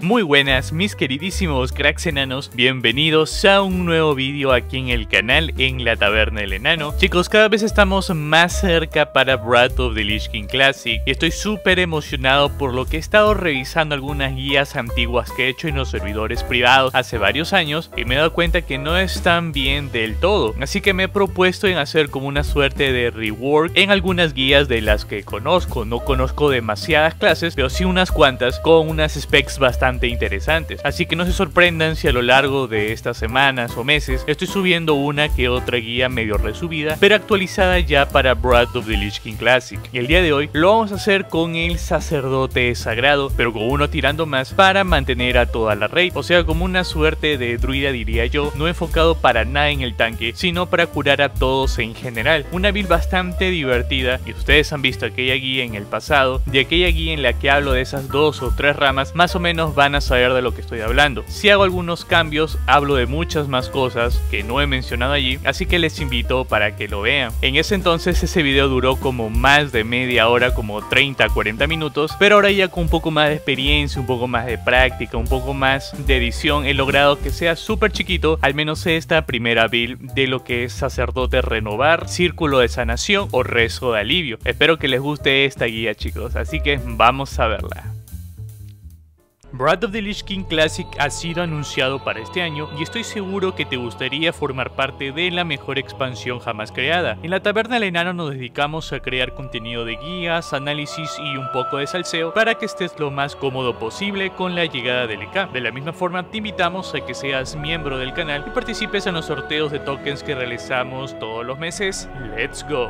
Muy buenas mis queridísimos cracks enanos, bienvenidos a un nuevo vídeo aquí en el canal en la taberna del enano Chicos cada vez estamos más cerca para Wrath of the Lich King Classic y estoy súper emocionado por lo que he estado revisando algunas guías antiguas que he hecho en los servidores privados hace varios años y me he dado cuenta que no están bien del todo Así que me he propuesto en hacer como una suerte de rework en algunas guías de las que conozco No conozco demasiadas clases pero sí unas cuantas con unas specs bastante interesantes. Así que no se sorprendan si a lo largo de estas semanas o meses estoy subiendo una que otra guía medio resubida, pero actualizada ya para Breath of the Lich King Classic. Y el día de hoy lo vamos a hacer con el sacerdote sagrado, pero con uno tirando más para mantener a toda la raid, o sea, como una suerte de druida diría yo, no enfocado para nada en el tanque, sino para curar a todos en general. Una build bastante divertida y ustedes han visto aquella guía en el pasado, de aquella guía en la que hablo de esas dos o tres ramas, más o menos van a saber de lo que estoy hablando. Si hago algunos cambios, hablo de muchas más cosas que no he mencionado allí, así que les invito para que lo vean. En ese entonces ese video duró como más de media hora, como 30, 40 minutos, pero ahora ya con un poco más de experiencia, un poco más de práctica, un poco más de edición, he logrado que sea súper chiquito, al menos esta primera build de lo que es sacerdote renovar, círculo de sanación o rezo de alivio. Espero que les guste esta guía chicos, así que vamos a verla. Brad of the Lich King Classic ha sido anunciado para este año y estoy seguro que te gustaría formar parte de la mejor expansión jamás creada. En la Taberna del Enano nos dedicamos a crear contenido de guías, análisis y un poco de salseo para que estés lo más cómodo posible con la llegada del EK. De la misma forma, te invitamos a que seas miembro del canal y participes en los sorteos de tokens que realizamos todos los meses. ¡Let's go!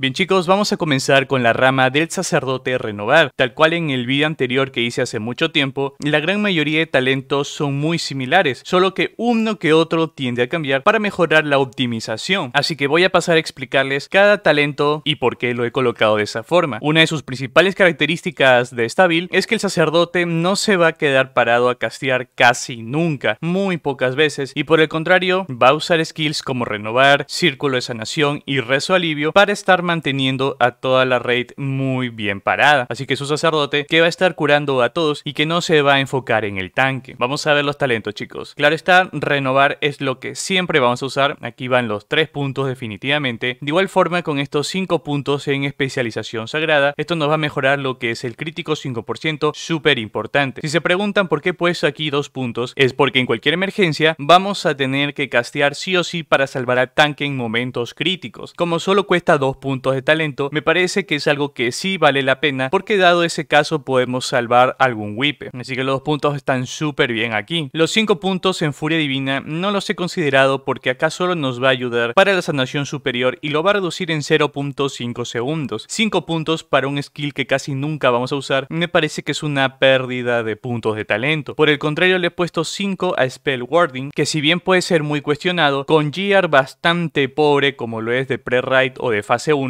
Bien chicos, vamos a comenzar con la rama del sacerdote renovar. Tal cual en el video anterior que hice hace mucho tiempo, la gran mayoría de talentos son muy similares, solo que uno que otro tiende a cambiar para mejorar la optimización. Así que voy a pasar a explicarles cada talento y por qué lo he colocado de esa forma. Una de sus principales características de esta build es que el sacerdote no se va a quedar parado a castear casi nunca, muy pocas veces, y por el contrario va a usar skills como renovar, círculo de sanación y rezo alivio para estar manteniendo a toda la raid muy bien parada. Así que su sacerdote que va a estar curando a todos y que no se va a enfocar en el tanque. Vamos a ver los talentos chicos. Claro está, renovar es lo que siempre vamos a usar. Aquí van los tres puntos definitivamente. De igual forma con estos cinco puntos en especialización sagrada, esto nos va a mejorar lo que es el crítico 5%, súper importante. Si se preguntan por qué he puesto aquí dos puntos, es porque en cualquier emergencia vamos a tener que castear sí o sí para salvar al tanque en momentos críticos. Como solo cuesta dos puntos de talento, me parece que es algo que sí vale la pena, porque dado ese caso podemos salvar algún whip. Así que los dos puntos están súper bien aquí. Los cinco puntos en Furia Divina no los he considerado porque acá solo nos va a ayudar para la sanación superior y lo va a reducir en 0.5 segundos. 5 puntos para un skill que casi nunca vamos a usar, me parece que es una pérdida de puntos de talento. Por el contrario, le he puesto 5 a Spell Warding, que si bien puede ser muy cuestionado, con GR bastante pobre como lo es de pre-ride o de fase 1,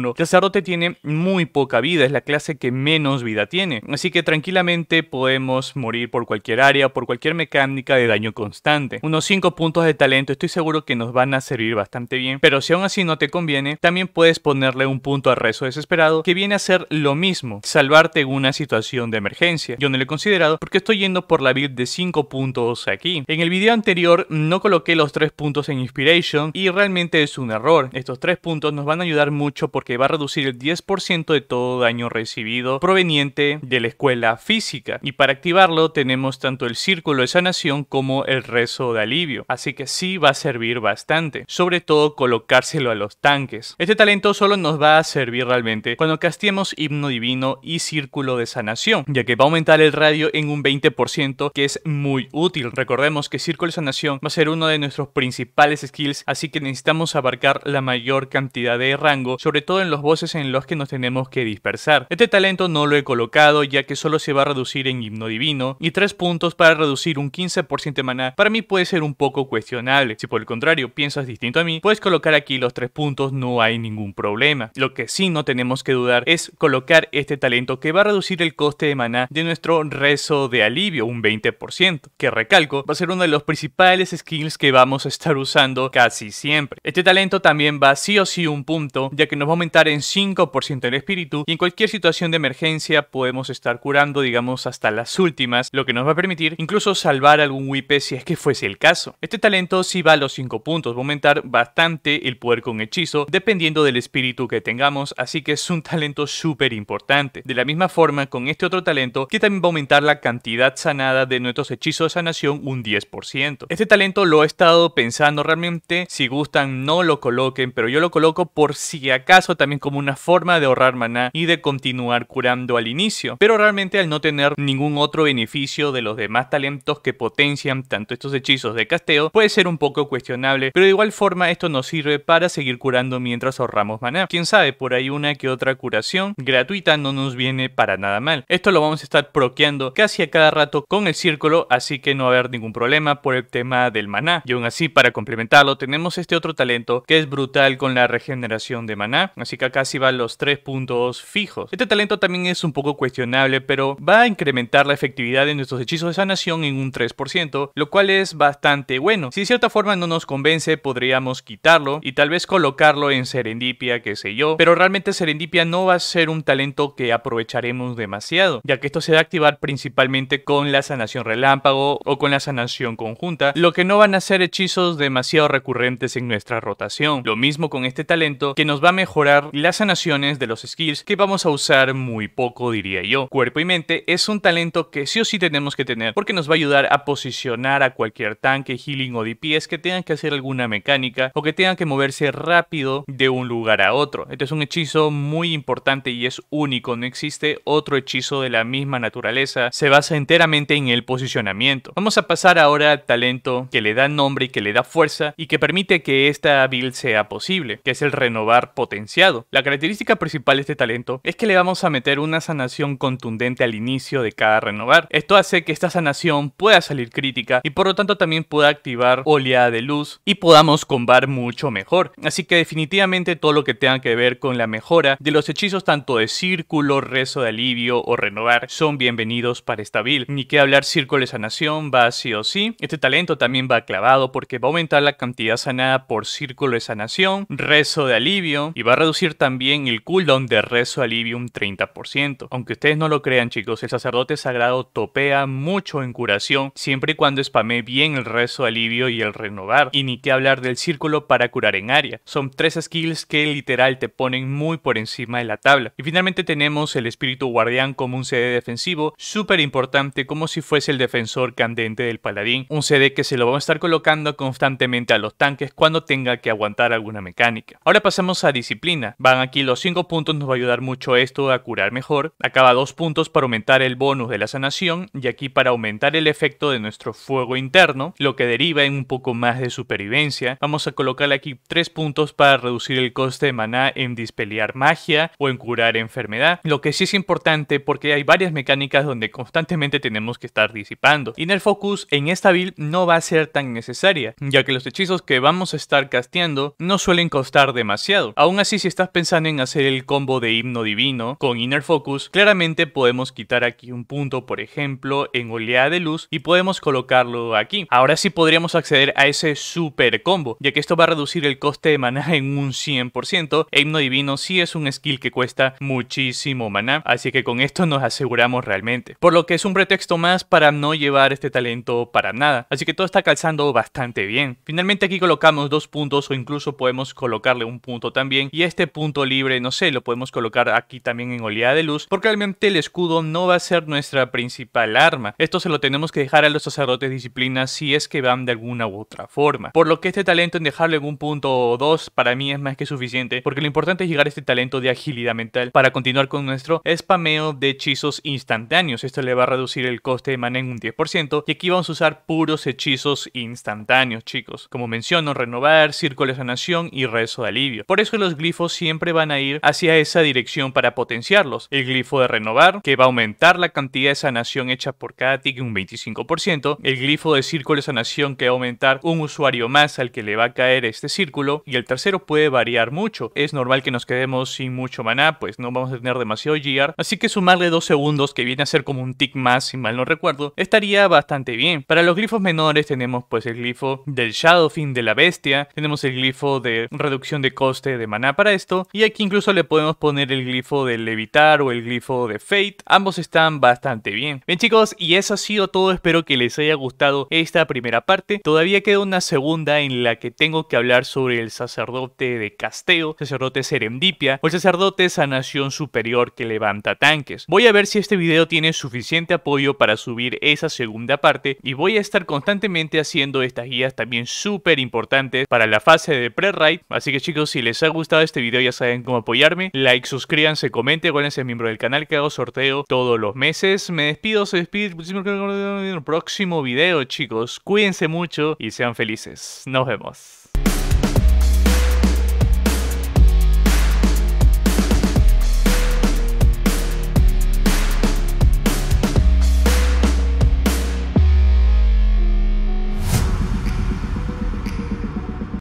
el tiene muy poca vida, es la clase que menos vida tiene. Así que tranquilamente podemos morir por cualquier área, por cualquier mecánica de daño constante. Unos 5 puntos de talento estoy seguro que nos van a servir bastante bien, pero si aún así no te conviene, también puedes ponerle un punto a rezo desesperado que viene a ser lo mismo, salvarte en una situación de emergencia. Yo no lo he considerado porque estoy yendo por la build de 5 puntos aquí. En el video anterior no coloqué los 3 puntos en Inspiration y realmente es un error. Estos 3 puntos nos van a ayudar mucho porque que va a reducir el 10% de todo daño recibido proveniente de la escuela física. Y para activarlo tenemos tanto el círculo de sanación como el rezo de alivio. Así que sí va a servir bastante. Sobre todo colocárselo a los tanques. Este talento solo nos va a servir realmente cuando castiemos himno divino y círculo de sanación. Ya que va a aumentar el radio en un 20% que es muy útil. Recordemos que círculo de sanación va a ser uno de nuestros principales skills. Así que necesitamos abarcar la mayor cantidad de rango. Sobre todo en los voces en los que nos tenemos que dispersar. Este talento no lo he colocado ya que solo se va a reducir en himno divino y 3 puntos para reducir un 15% de maná para mí puede ser un poco cuestionable. Si por el contrario piensas distinto a mí, puedes colocar aquí los 3 puntos, no hay ningún problema. Lo que sí no tenemos que dudar es colocar este talento que va a reducir el coste de maná de nuestro rezo de alivio un 20%, que recalco va a ser uno de los principales skills que vamos a estar usando casi siempre. Este talento también va sí o sí un punto ya que nos vamos aumentar en 5% el espíritu y en cualquier situación de emergencia podemos estar curando, digamos, hasta las últimas, lo que nos va a permitir incluso salvar algún WIP si es que fuese el caso. Este talento sí va a los 5 puntos, va a aumentar bastante el poder con hechizo dependiendo del espíritu que tengamos, así que es un talento súper importante. De la misma forma con este otro talento que también va a aumentar la cantidad sanada de nuestros hechizos de sanación un 10%. Este talento lo he estado pensando realmente, si gustan no lo coloquen, pero yo lo coloco por si acaso también como una forma de ahorrar maná y de continuar curando al inicio, pero realmente al no tener ningún otro beneficio de los demás talentos que potencian tanto estos hechizos de casteo, puede ser un poco cuestionable, pero de igual forma esto nos sirve para seguir curando mientras ahorramos maná. Quién sabe, por ahí una que otra curación gratuita no nos viene para nada mal. Esto lo vamos a estar proqueando casi a cada rato con el círculo, así que no va a haber ningún problema por el tema del maná. Y aún así, para complementarlo, tenemos este otro talento que es brutal con la regeneración de maná. Así que acá sí van los tres puntos fijos. Este talento también es un poco cuestionable, pero va a incrementar la efectividad de nuestros hechizos de sanación en un 3%, lo cual es bastante bueno. Si de cierta forma no nos convence, podríamos quitarlo y tal vez colocarlo en Serendipia, qué sé yo. Pero realmente Serendipia no va a ser un talento que aprovecharemos demasiado, ya que esto se va a activar principalmente con la sanación relámpago o con la sanación conjunta, lo que no van a ser hechizos demasiado recurrentes en nuestra rotación. Lo mismo con este talento que nos va a mejorar las sanaciones de los skills que vamos a usar muy poco diría yo. Cuerpo y mente es un talento que sí o sí tenemos que tener porque nos va a ayudar a posicionar a cualquier tanque, healing o DPS que tengan que hacer alguna mecánica o que tengan que moverse rápido de un lugar a otro. Este es un hechizo muy importante y es único, no existe otro hechizo de la misma naturaleza, se basa enteramente en el posicionamiento. Vamos a pasar ahora al talento que le da nombre y que le da fuerza y que permite que esta build sea posible, que es el renovar potencial la característica principal de este talento es que le vamos a meter una sanación contundente al inicio de cada renovar. Esto hace que esta sanación pueda salir crítica y por lo tanto también pueda activar oleada de luz y podamos combar mucho mejor. Así que definitivamente todo lo que tenga que ver con la mejora de los hechizos tanto de círculo, rezo de alivio o renovar son bienvenidos para esta build. Ni que hablar círculo de sanación va sí o sí. Este talento también va clavado porque va a aumentar la cantidad sanada por círculo de sanación, rezo de alivio y va a reducir también el cooldown de Rezo Alivio un 30%. Aunque ustedes no lo crean chicos, el sacerdote sagrado topea mucho en curación siempre y cuando spame bien el Rezo Alivio y el Renovar. Y ni que hablar del círculo para curar en área. Son tres skills que literal te ponen muy por encima de la tabla. Y finalmente tenemos el espíritu guardián como un CD defensivo, súper importante como si fuese el defensor candente del paladín. Un CD que se lo vamos a estar colocando constantemente a los tanques cuando tenga que aguantar alguna mecánica. Ahora pasamos a disciplina Van aquí los 5 puntos, nos va a ayudar mucho esto a curar mejor. acaba 2 puntos para aumentar el bonus de la sanación y aquí para aumentar el efecto de nuestro fuego interno, lo que deriva en un poco más de supervivencia. Vamos a colocarle aquí 3 puntos para reducir el coste de maná en dispelear magia o en curar enfermedad. Lo que sí es importante porque hay varias mecánicas donde constantemente tenemos que estar disipando. Y en el focus en esta build no va a ser tan necesaria, ya que los hechizos que vamos a estar casteando no suelen costar demasiado. Aún así, si estás pensando en hacer el combo de himno divino con Inner Focus, claramente podemos quitar aquí un punto, por ejemplo, en oleada de luz y podemos colocarlo aquí. Ahora sí podríamos acceder a ese super combo, ya que esto va a reducir el coste de maná en un 100%. E himno divino sí es un skill que cuesta muchísimo maná, así que con esto nos aseguramos realmente. Por lo que es un pretexto más para no llevar este talento para nada, así que todo está calzando bastante bien. Finalmente aquí colocamos dos puntos o incluso podemos colocarle un punto también y este punto libre, no sé, lo podemos colocar aquí también en oleada de luz, porque realmente el escudo no va a ser nuestra principal arma. Esto se lo tenemos que dejar a los sacerdotes disciplinas si es que van de alguna u otra forma. Por lo que este talento en dejarlo en un punto o dos para mí es más que suficiente, porque lo importante es llegar a este talento de agilidad mental para continuar con nuestro spameo de hechizos instantáneos. Esto le va a reducir el coste de mana en un 10% y aquí vamos a usar puros hechizos instantáneos, chicos. Como menciono, renovar, círculo de sanación y rezo de alivio. Por eso los glifos siempre van a ir hacia esa dirección para potenciarlos. El glifo de renovar, que va a aumentar la cantidad de sanación hecha por cada tick un 25%. El glifo de círculo de sanación, que va a aumentar un usuario más al que le va a caer este círculo. Y el tercero puede variar mucho. Es normal que nos quedemos sin mucho maná, pues no vamos a tener demasiado gear. Así que sumarle dos segundos, que viene a ser como un tick más, si mal no recuerdo, estaría bastante bien. Para los glifos menores tenemos pues el glifo del Shadowfin de la Bestia. Tenemos el glifo de reducción de coste de maná para esto. Y aquí incluso le podemos poner el glifo de levitar o el glifo de fate. Ambos están bastante bien. Bien chicos, y eso ha sido todo. Espero que les haya gustado esta primera parte. Todavía queda una segunda en la que tengo que hablar sobre el sacerdote de Casteo, sacerdote Serendipia o el sacerdote Sanación Superior que levanta tanques. Voy a ver si este video tiene suficiente apoyo para subir esa segunda parte y voy a estar constantemente haciendo estas guías también súper importantes para la fase de pre-ride. Así que chicos, si les ha gustado este este video ya saben cómo apoyarme. Like, suscríbanse, comenten, es miembro del canal que hago sorteo todos los meses. Me despido, se despide el próximo video, chicos. Cuídense mucho y sean felices. Nos vemos.